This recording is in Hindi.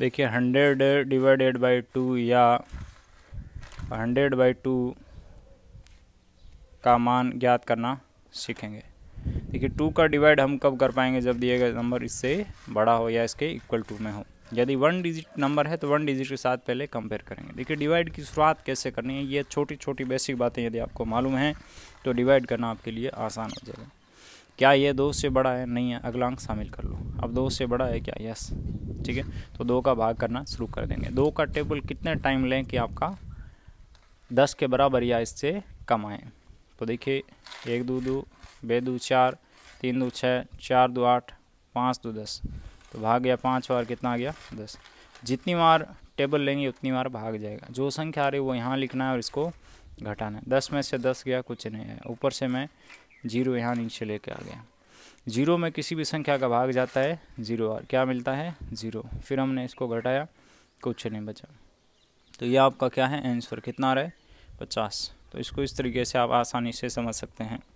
देखिए हंड्रेड डिवाइडेड बाई टू या हंड्रेड बाई टू का मान ज्ञात करना सीखेंगे देखिए टू का डिवाइड हम कब कर पाएंगे जब दिए गए नंबर इससे बड़ा हो या इसके इक्वल टू में हो यदि वन डिजिट नंबर है तो वन डिजिट के साथ पहले कंपेयर करेंगे देखिए डिवाइड की शुरुआत कैसे करनी है ये छोटी छोटी बेसिक बातें यदि आपको मालूम है तो डिवाइड करना आपके लिए आसान हो जाएगा क्या ये दो से बड़ा है नहीं है अगला अंक शामिल कर लो अब दो से बड़ा है क्या यस ठीक है तो दो का भाग करना शुरू कर देंगे दो का टेबल कितने टाइम लें कि आपका दस के बराबर या इससे कम आए तो देखिए एक दो दो बे दो चार तीन दो छः चार दो आठ पाँच दो दस तो भाग गया पाँच बार कितना आ गया दस जितनी बार टेबल लेंगे उतनी बार भाग जाएगा जो संख्या आ रही है वो यहाँ लिखना है और इसको घटाना है दस में से दस गया कुछ नहीं है ऊपर से मैं जीरो यहाँ नीचे लेके आ गया जीरो में किसी भी संख्या का भाग जाता है ज़ीरो और क्या मिलता है ज़ीरो फिर हमने इसको घटाया कुछ नहीं बचा तो ये आपका क्या है आंसर कितना आ रहा है पचास तो इसको इस तरीके से आप आसानी से समझ सकते हैं